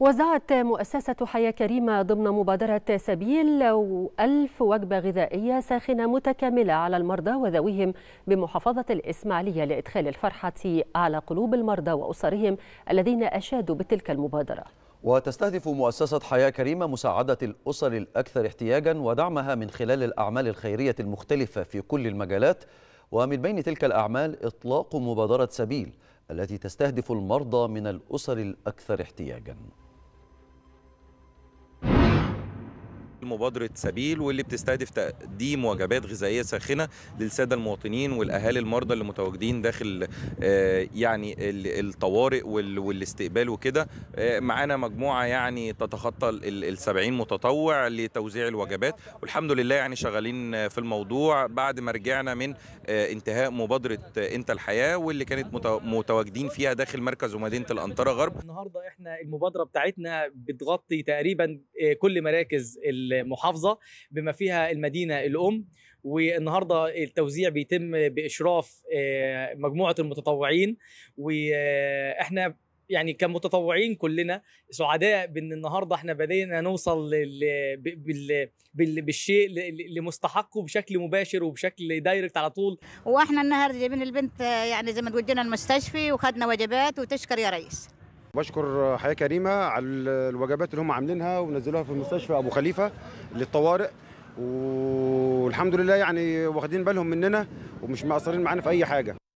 وزعت مؤسسة حياة كريمة ضمن مبادرة سبيل ألف وجبة غذائية ساخنة متكاملة على المرضى وذويهم بمحافظة الإسماعيلية لإدخال الفرحة على قلوب المرضى وأسرهم الذين أشادوا بتلك المبادرة وتستهدف مؤسسة حياة كريمة مساعدة الأسر الأكثر احتياجا ودعمها من خلال الأعمال الخيرية المختلفة في كل المجالات ومن بين تلك الأعمال إطلاق مبادرة سبيل التي تستهدف المرضى من الأسر الأكثر احتياجاً مبادرة سبيل واللي بتستهدف تقديم وجبات غذائية ساخنة للسادة المواطنين والأهالي المرضى اللي متواجدين داخل آه، يعني الطوارئ والاستقبال وكده آه، معانا مجموعة يعني تتخطى ال 70 متطوع لتوزيع الوجبات والحمد لله يعني شغالين في الموضوع بعد ما رجعنا من آه، انتهاء مبادرة انت الحياة واللي كانت متواجدين فيها داخل مركز ومدينة الأنطرة غرب النهاردة احنا المبادرة بتاعتنا بتغطي تقريبا كل مراكز ال المحافظه بما فيها المدينه الام والنهارده التوزيع بيتم باشراف آه، مجموعه المتطوعين واحنا يعني كمتطوعين كلنا سعداء بان النهارده احنا بدينا نوصل لل... بال... بال... بالشيء لمستحقه بشكل مباشر وبشكل دايركت على طول واحنا النهارده جايبين البنت آه، يعني زي ما تقول المستشفي وخدنا وجبات وتشكر يا ريس بشكر حياه كريمه على الوجبات اللي هم عاملينها ونزلوها في مستشفى ابو خليفه للطوارئ والحمد لله يعني واخدين بالهم مننا ومش مقصرين معانا في اي حاجه